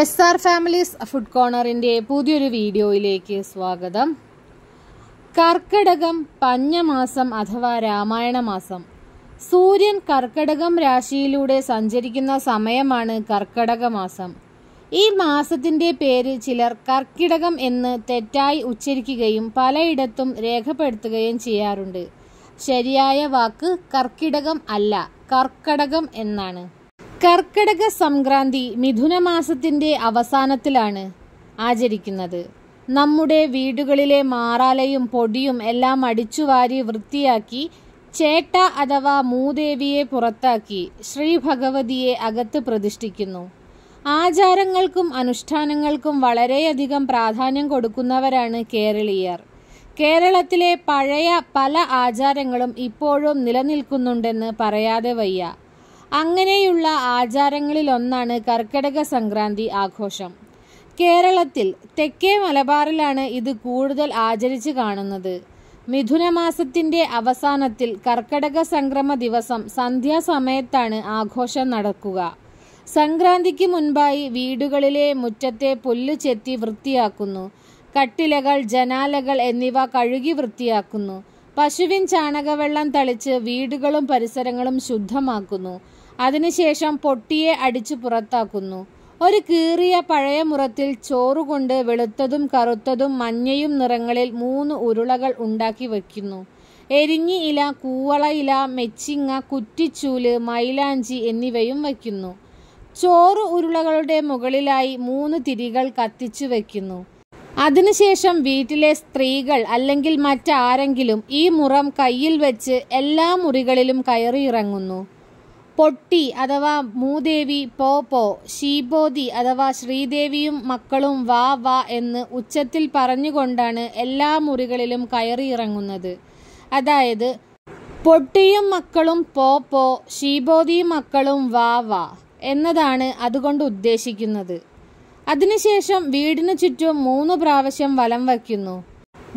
S R families food കോർണറിൻ്റെ പുതിയൊരു വീഡിയോയിലേക്ക് സ്വാഗതം കർക്കടകം പഞ്ഞമാസം അഥവാ രാമായണ മാസം സൂര്യൻ കർക്കടകം രാശിയിലൂടെ സഞ്ചരിക്കുന്ന സമയമാണ് കർക്കിടക മാസം ഈ മാസത്തിൻ്റെ പേര് ചിലർ കർക്കിടകം എന്ന് തെറ്റായി ഉച്ചരിക്കുകയും പലയിടത്തും രേഖപ്പെടുത്തുകയും ചെയ്യാറുണ്ട് ശരിയായ വാക്ക് കർക്കിടകം അല്ല കർക്കടകം എന്നാണ് കർക്കിടക സംക്രാന്തി മാസത്തിൻ്റെ അവസാനത്തിലാണ് ആചരിക്കുന്നത് നമ്മുടെ വീടുകളിലെ മാറാലയും പൊടിയും എല്ലാം അടിച്ചുവാരി വൃത്തിയാക്കി ചേട്ട അഥവാ മൂദേവിയെ പുറത്താക്കി ശ്രീ ഭഗവതിയെ അകത്ത് പ്രതിഷ്ഠിക്കുന്നു ആചാരങ്ങൾക്കും അനുഷ്ഠാനങ്ങൾക്കും വളരെയധികം പ്രാധാന്യം കൊടുക്കുന്നവരാണ് കേരളീയർ കേരളത്തിലെ പഴയ പല ആചാരങ്ങളും ഇപ്പോഴും നിലനിൽക്കുന്നുണ്ടെന്ന് പറയാതെ വയ്യ അങ്ങനെയുള്ള ആചാരങ്ങളിലൊന്നാണ് കർക്കിടക സംക്രാന്തി ആഘോഷം കേരളത്തിൽ തെക്കേ മലബാറിലാണ് ഇത് കൂടുതൽ ആചരിച്ചു കാണുന്നത് മിഥുനമാസത്തിന്റെ അവസാനത്തിൽ കർക്കടക സംക്രമ ദിവസം സന്ധ്യാസമയത്താണ് ആഘോഷം നടക്കുക സംക്രാന്തിക്ക് മുൻപായി വീടുകളിലെ മുറ്റത്തെ പുല്ല് ചെത്തി വൃത്തിയാക്കുന്നു കട്ടിലകൾ ജനാലകൾ എന്നിവ കഴുകി വൃത്തിയാക്കുന്നു പശുവിൻ ചാണകവെള്ളം തളിച്ച് വീടുകളും പരിസരങ്ങളും ശുദ്ധമാക്കുന്നു അതിനുശേഷം പൊട്ടിയെ അടിച്ചു പുറത്താക്കുന്നു ഒരു കീറിയ പഴയ മുറത്തിൽ ചോറുകൊണ്ട് വെളുത്തതും കറുത്തതും മഞ്ഞയും നിറങ്ങളിൽ മൂന്ന് ഉരുളകൾ ഉണ്ടാക്കി വയ്ക്കുന്നു എരിഞ്ഞി ഇല കൂവള ഇല മെച്ചിങ്ങ കുറ്റിച്ചൂല് മൈലാഞ്ചി എന്നിവയും വയ്ക്കുന്നു ചോറ് ഉരുളകളുടെ മുകളിലായി മൂന്ന് തിരികൾ കത്തിച്ചു വയ്ക്കുന്നു അതിനുശേഷം വീട്ടിലെ സ്ത്രീകൾ അല്ലെങ്കിൽ മറ്റാരെങ്കിലും ഈ മുറം കയ്യിൽ വെച്ച് എല്ലാ മുറികളിലും കയറിയിറങ്ങുന്നു പൊട്ടി അഥവാ മൂദേവി പോ പോ ശീബോധി അഥവാ ശ്രീദേവിയും മക്കളും വാ വാ എന്ന് ഉച്ചത്തിൽ പറഞ്ഞുകൊണ്ടാണ് എല്ലാ മുറികളിലും കയറിയിറങ്ങുന്നത് അതായത് പൊട്ടിയും മക്കളും പോ പോ ശീബോധിയും മക്കളും വാ വാ എന്നതാണ് അതുകൊണ്ട് ഉദ്ദേശിക്കുന്നത് അതിനുശേഷം വീടിനു ചുറ്റും മൂന്ന് പ്രാവശ്യം വലം വയ്ക്കുന്നു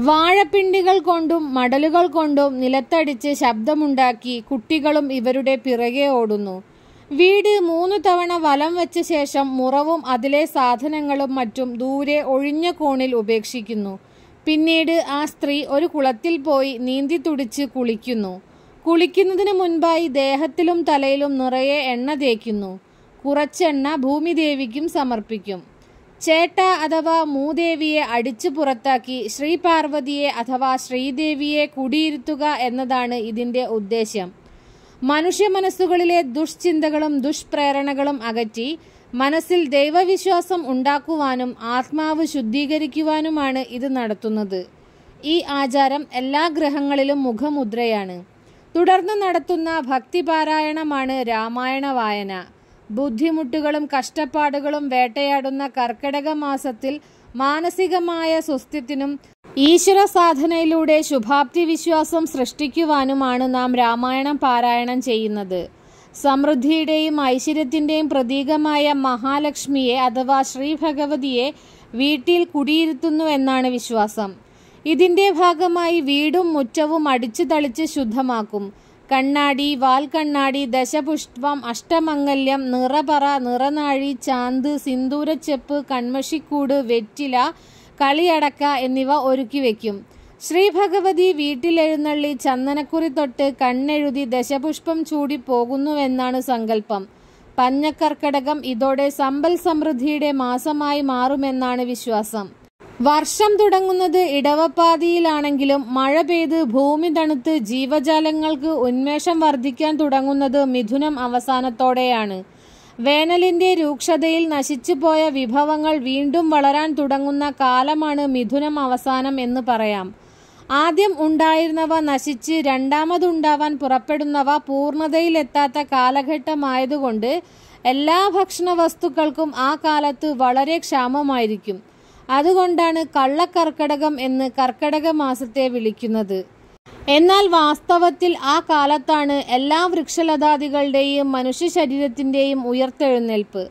വാഴപ്പിണ്ടികൾ കൊണ്ടും മടലുകൾ കൊണ്ടും നിലത്തടിച്ച് ശബ്ദമുണ്ടാക്കി കുട്ടികളും ഇവരുടെ പിറകെ ഓടുന്നു വീട് മൂന്ന് തവണ വലം വെച്ച ശേഷം മുറവും അതിലെ സാധനങ്ങളും മറ്റും ദൂരെ ഒഴിഞ്ഞ കോണിൽ ഉപേക്ഷിക്കുന്നു പിന്നീട് ആ സ്ത്രീ ഒരു കുളത്തിൽ പോയി നീന്തി തുടിച്ച് കുളിക്കുന്നു കുളിക്കുന്നതിന് മുൻപായി ദേഹത്തിലും തലയിലും നിറയെ എണ്ണ തേക്കുന്നു കുറച്ചെണ്ണ ഭൂമിദേവിക്കും സമർപ്പിക്കും ചേട്ട അഥവാ മൂദേവിയെ അടിച്ചു പുറത്താക്കി ശ്രീപാർവതിയെ അഥവാ ശ്രീദേവിയെ കുടിയിരുത്തുക എന്നതാണ് ഇതിന്റെ ഉദ്ദേശ്യം മനുഷ്യ മനസ്സുകളിലെ ദുഷ്ചിന്തകളും ദുഷ്പ്രേരണകളും അകറ്റി മനസ്സിൽ ദൈവവിശ്വാസം ഉണ്ടാക്കുവാനും ആത്മാവ് ശുദ്ധീകരിക്കുവാനുമാണ് ഇത് നടത്തുന്നത് ഈ ആചാരം എല്ലാ ഗ്രഹങ്ങളിലും മുഖമുദ്രയാണ് തുടർന്ന് നടത്തുന്ന ഭക്തിപാരായണമാണ് രാമായണ വായന ബുദ്ധിമുട്ടുകളും കഷ്ടപ്പാടുകളും വേട്ടയാടുന്ന കർക്കിടക മാസത്തിൽ മാനസികമായ സ്വസ്ഥ്യത്തിനും ഈശ്വര സാധനയിലൂടെ ശുഭാപ്തി വിശ്വാസം സൃഷ്ടിക്കുവാനുമാണ് നാം രാമായണം പാരായണം ചെയ്യുന്നത് സമൃദ്ധിയുടെയും ഐശ്വര്യത്തിൻ്റെയും പ്രതീകമായ മഹാലക്ഷ്മിയെ അഥവാ ശ്രീ ഭഗവതിയെ വീട്ടിൽ കുടിയിരുത്തുന്നു എന്നാണ് വിശ്വാസം ഇതിൻ്റെ ഭാഗമായി വീടും മുറ്റവും അടിച്ചു തളിച്ച് ശുദ്ധമാക്കും കണ്ണാടി കണ്ണാടി ദശപുഷ്പം അഷ്ടമംഗല്യം നിറപറ നിറനാഴി ചാന്ത് സിന്ദൂരച്ചെപ്പ് കൺമഷിക്കൂട് വെറ്റില കളിയടക്ക എന്നിവ ഒരുക്കി വയ്ക്കും ശ്രീ ഭഗവതി വീട്ടിലെഴുന്നള്ളി ചന്ദനക്കുറി തൊട്ട് കണ്ണെഴുതി ദശപുഷ്പം ചൂടി പോകുന്നുവെന്നാണ് സങ്കല്പം പഞ്ഞക്കർക്കടകം ഇതോടെ സമ്പൽ സമൃദ്ധിയുടെ മാസമായി മാറുമെന്നാണ് വിശ്വാസം വർഷം തുടങ്ങുന്നത് ഇടവപ്പാതിയിലാണെങ്കിലും മഴ പെയ്ത് ഭൂമി തണുത്ത് ജീവജാലങ്ങൾക്ക് ഉന്മേഷം വർദ്ധിക്കാൻ തുടങ്ങുന്നത് മിഥുനം അവസാനത്തോടെയാണ് വേനലിന്റെ രൂക്ഷതയിൽ നശിച്ചുപോയ വിഭവങ്ങൾ വീണ്ടും വളരാൻ തുടങ്ങുന്ന കാലമാണ് മിഥുനം അവസാനം എന്ന് പറയാം ആദ്യം ഉണ്ടായിരുന്നവ നശിച്ച് രണ്ടാമതുണ്ടാവാൻ പുറപ്പെടുന്നവ പൂർണ്ണതയിലെത്താത്ത കാലഘട്ടമായതുകൊണ്ട് എല്ലാ ഭക്ഷണ വസ്തുക്കൾക്കും ആ കാലത്ത് വളരെ ക്ഷാമമായിരിക്കും അതുകൊണ്ടാണ് കള്ളക്കർക്കടകം എന്ന് കർക്കടക മാസത്തെ വിളിക്കുന്നത് എന്നാൽ വാസ്തവത്തിൽ ആ കാലത്താണ് എല്ലാ വൃക്ഷലതാദികളുടെയും മനുഷ്യ ശരീരത്തിൻ്റെയും ഉയർത്തെഴുന്നേൽപ്പ്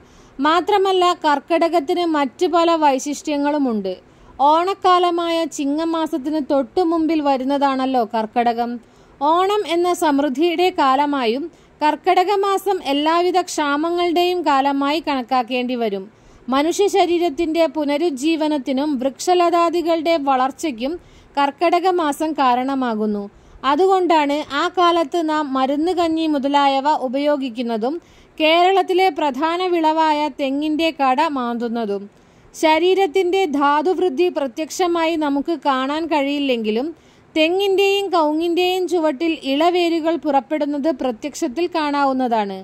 മാത്രമല്ല കർക്കടകത്തിന് മറ്റു പല വൈശിഷ്ട്യങ്ങളുമുണ്ട് ഓണക്കാലമായ ചിങ്ങമാസത്തിന് തൊട്ടു മുമ്പിൽ വരുന്നതാണല്ലോ കർക്കടകം ഓണം എന്ന സമൃദ്ധിയുടെ കാലമായും കർക്കടക മാസം എല്ലാവിധ ക്ഷാമങ്ങളുടെയും കാലമായി കണക്കാക്കേണ്ടി വരും മനുഷ്യ ശരീരത്തിന്റെ പുനരുജ്ജീവനത്തിനും വൃക്ഷലതാദികളുടെ വളർച്ചയ്ക്കും കർക്കിടക മാസം കാരണമാകുന്നു അതുകൊണ്ടാണ് ആ കാലത്ത് നാം മരുന്ന് കഞ്ഞി മുതലായവ ഉപയോഗിക്കുന്നതും കേരളത്തിലെ പ്രധാന വിളവായ തെങ്ങിൻ്റെ കട മാന്തുന്നതും ശരീരത്തിൻ്റെ ധാതുവൃദ്ധി പ്രത്യക്ഷമായി നമുക്ക് കാണാൻ കഴിയില്ലെങ്കിലും തെങ്ങിൻ്റെയും കൗങ്ങിൻ്റെയും ചുവട്ടിൽ ഇളവേരുകൾ പുറപ്പെടുന്നത് പ്രത്യക്ഷത്തിൽ കാണാവുന്നതാണ്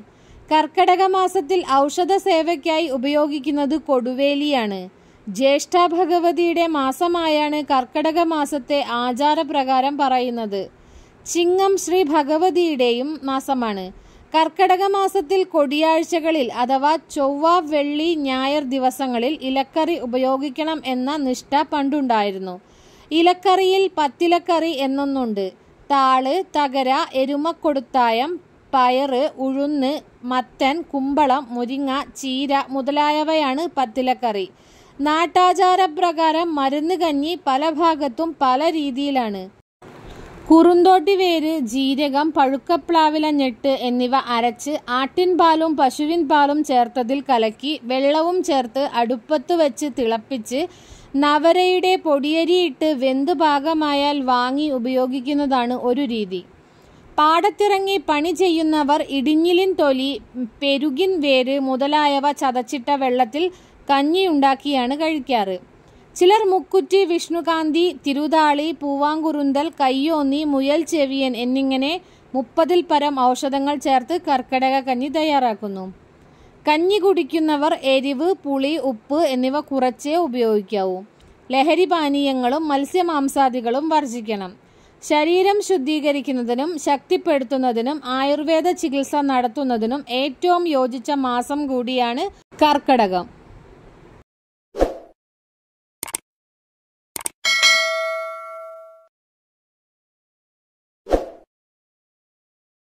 കർക്കടക മാസത്തിൽ ഔഷധ സേവയ്ക്കായി ഉപയോഗിക്കുന്നത് കൊടുവേലിയാണ് ജ്യേഷ്ഠ ഭഗവതിയുടെ മാസമായാണ് കർക്കടക മാസത്തെ ആചാരപ്രകാരം പറയുന്നത് ചിങ്ങം ശ്രീ ഭഗവതിയുടെയും മാസമാണ് കർക്കടക മാസത്തിൽ കൊടിയാഴ്ചകളിൽ അഥവാ ചൊവ്വ വെള്ളി ഞായർ ദിവസങ്ങളിൽ ഇലക്കറി ഉപയോഗിക്കണം എന്ന നിഷ്ഠ പണ്ടുണ്ടായിരുന്നു ഇലക്കറിയിൽ പത്തിലക്കറി എന്നൊന്നുണ്ട് താള് തകര എരുമക്കൊടുത്തായം പയറ് ഉഴുന്ന് മത്തൻ കുമ്പളം മുരിങ്ങ ചീര മുതലായവയാണ് പത്തിലക്കറി നാട്ടാചാരപ്രകാരം മരുന്ന് കഞ്ഞി പല ഭാഗത്തും പല രീതിയിലാണ് കുറുന്തോട്ടി വേര് ജീരകം പഴുക്കപ്ലാവില ഞെട്ട് എന്നിവ അരച്ച് ആട്ടിൻ പാലും പശുവിൻ പാലും ചേർത്തതിൽ കലക്കി വെള്ളവും ചേർത്ത് അടുപ്പത്ത് വെച്ച് തിളപ്പിച്ച് നവരയുടെ പൊടിയരിയിട്ട് വെന്ത് ഭാഗമായാൽ വാങ്ങി ഉപയോഗിക്കുന്നതാണ് ഒരു രീതി പാടത്തിറങ്ങി പണി ചെയ്യുന്നവർ ഇടിഞ്ഞിലിൻ തൊലി പെരുകിൻ വേര് മുതലായവ ചതച്ചിട്ട വെള്ളത്തിൽ കഞ്ഞിയുണ്ടാക്കിയാണ് കഴിക്കാറ് ചിലർ മുക്കുറ്റി വിഷ്ണുകാന്തി തിരുതാളി പൂവാങ്കുറുന്തൽ കയ്യോന്നി മുയൽ ചെവിയൻ എന്നിങ്ങനെ മുപ്പതിൽ പരം ഔഷധങ്ങൾ ചേർത്ത് കർക്കിടക കഞ്ഞി തയ്യാറാക്കുന്നു കഞ്ഞി കുടിക്കുന്നവർ എരിവ് പുളി ഉപ്പ് എന്നിവ കുറച്ചേ ഉപയോഗിക്കാവൂ ലഹരി പാനീയങ്ങളും മത്സ്യമാംസാദികളും വർജിക്കണം ശരീരം ശുദ്ധീകരിക്കുന്നതിനും ശക്തിപ്പെടുത്തുന്നതിനും ആയുർവേദ ചികിത്സ നടത്തുന്നതിനും ഏറ്റവും യോജിച്ച മാസം കൂടിയാണ് കർക്കടകം